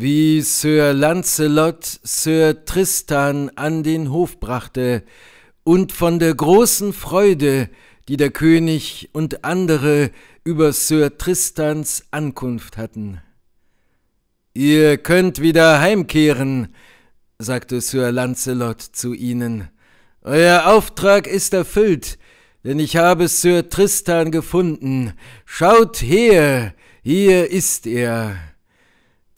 wie Sir Lancelot Sir Tristan an den Hof brachte, und von der großen Freude, die der König und andere über Sir Tristans Ankunft hatten. Ihr könnt wieder heimkehren, sagte Sir Lancelot zu ihnen. Euer Auftrag ist erfüllt, denn ich habe Sir Tristan gefunden. Schaut her, hier ist er.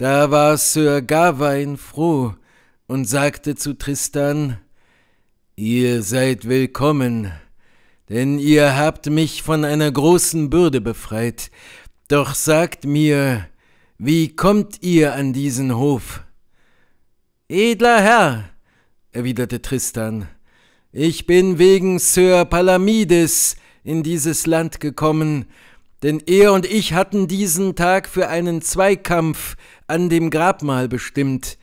Da war Sir Gawain froh und sagte zu Tristan, Ihr seid willkommen, denn ihr habt mich von einer großen Bürde befreit. Doch sagt mir, wie kommt ihr an diesen Hof? Edler Herr, erwiderte Tristan, ich bin wegen Sir Palamides in dieses Land gekommen, denn er und ich hatten diesen Tag für einen Zweikampf an dem Grabmal bestimmt,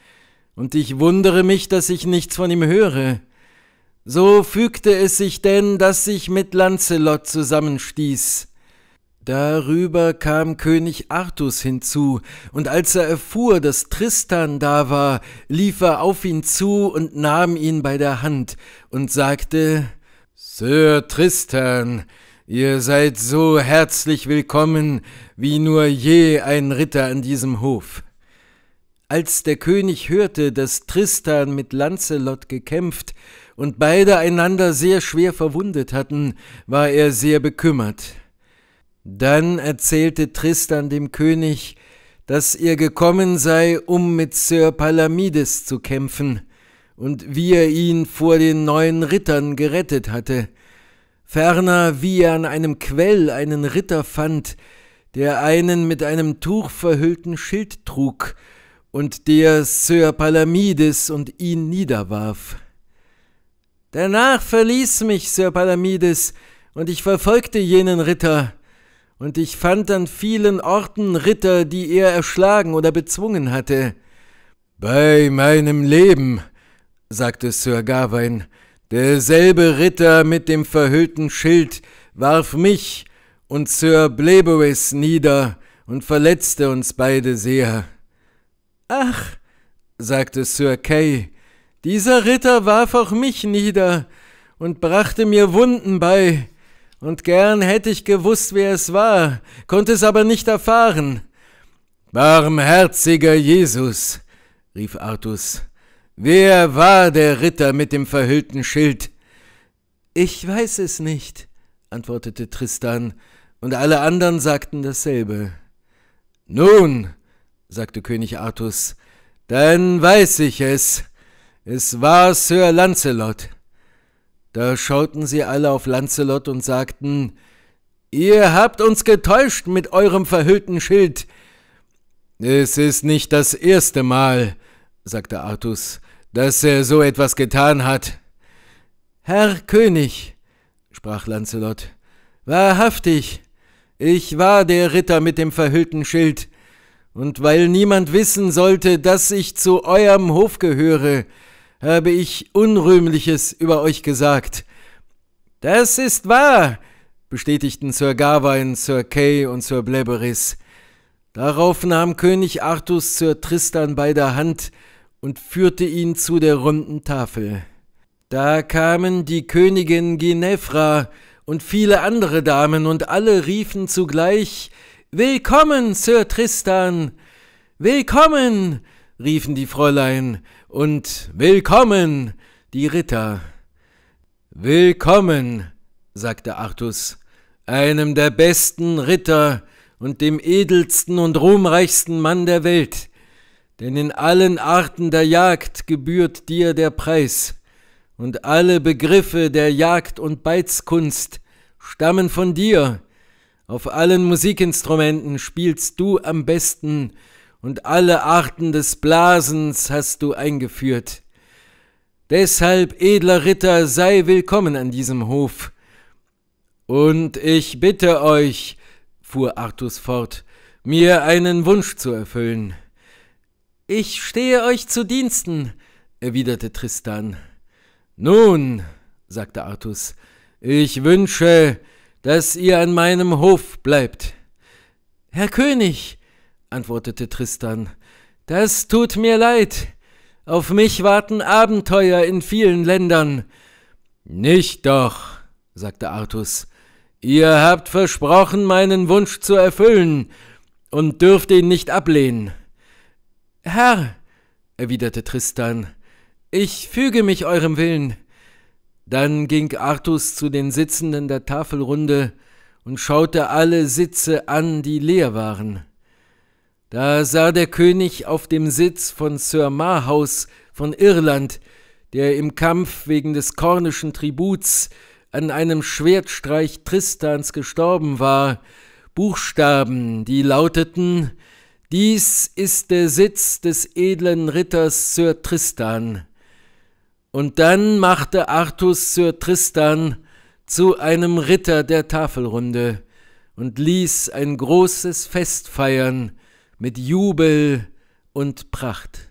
und ich wundere mich, dass ich nichts von ihm höre. So fügte es sich denn, dass ich mit Lancelot zusammenstieß. Darüber kam König Artus hinzu, und als er erfuhr, dass Tristan da war, lief er auf ihn zu und nahm ihn bei der Hand und sagte Sir Tristan, Ihr seid so herzlich willkommen, wie nur je ein Ritter an diesem Hof. Als der König hörte, dass Tristan mit Lancelot gekämpft und beide einander sehr schwer verwundet hatten, war er sehr bekümmert. Dann erzählte Tristan dem König, dass er gekommen sei, um mit Sir Palamides zu kämpfen, und wie er ihn vor den neuen Rittern gerettet hatte. Ferner, wie er an einem Quell einen Ritter fand, der einen mit einem Tuch verhüllten Schild trug und der Sir Palamides und ihn niederwarf. Danach verließ mich Sir Palamides, und ich verfolgte jenen Ritter, und ich fand an vielen Orten Ritter, die er erschlagen oder bezwungen hatte. Bei meinem Leben, sagte Sir Gawain, Derselbe Ritter mit dem verhüllten Schild warf mich und Sir Blebois nieder und verletzte uns beide sehr. Ach, sagte Sir Kay, dieser Ritter warf auch mich nieder und brachte mir Wunden bei, und gern hätte ich gewusst, wer es war, konnte es aber nicht erfahren. Barmherziger Jesus, rief Artus, Wer war der Ritter mit dem verhüllten Schild? Ich weiß es nicht, antwortete Tristan, und alle anderen sagten dasselbe. Nun, sagte König Artus, dann weiß ich es. Es war Sir Lancelot. Da schauten sie alle auf Lancelot und sagten, Ihr habt uns getäuscht mit eurem verhüllten Schild. Es ist nicht das erste Mal, sagte Artus, dass er so etwas getan hat. Herr König, sprach Lancelot, wahrhaftig, ich war der Ritter mit dem verhüllten Schild, und weil niemand wissen sollte, dass ich zu eurem Hof gehöre, habe ich Unrühmliches über euch gesagt. Das ist wahr, bestätigten Sir Gawain, Sir Kay und Sir Bleberis. Darauf nahm König Artus Sir Tristan bei der Hand und führte ihn zu der runden Tafel. Da kamen die Königin Ginevra und viele andere Damen, und alle riefen zugleich Willkommen, Sir Tristan. Willkommen, riefen die Fräulein, und Willkommen, die Ritter. Willkommen, sagte Artus, einem der besten Ritter und dem edelsten und ruhmreichsten Mann der Welt, denn in allen Arten der Jagd gebührt dir der Preis, und alle Begriffe der Jagd und Beizkunst stammen von dir. Auf allen Musikinstrumenten spielst du am besten, und alle Arten des Blasens hast du eingeführt. Deshalb, edler Ritter, sei willkommen an diesem Hof. Und ich bitte euch, fuhr Artus fort, mir einen Wunsch zu erfüllen. Ich stehe euch zu Diensten, erwiderte Tristan. Nun, sagte Artus, ich wünsche, dass ihr an meinem Hof bleibt. Herr König, antwortete Tristan, das tut mir leid. Auf mich warten Abenteuer in vielen Ländern. Nicht doch, sagte Artus, ihr habt versprochen, meinen Wunsch zu erfüllen und dürft ihn nicht ablehnen. Herr, erwiderte Tristan, ich füge mich eurem Willen. Dann ging Artus zu den Sitzenden der Tafelrunde und schaute alle Sitze an, die leer waren. Da sah der König auf dem Sitz von Sir Marhaus von Irland, der im Kampf wegen des kornischen Tributs an einem Schwertstreich Tristans gestorben war, Buchstaben, die lauteten dies ist der Sitz des edlen Ritters Sir Tristan. Und dann machte Artus Sir Tristan zu einem Ritter der Tafelrunde und ließ ein großes Fest feiern mit Jubel und Pracht.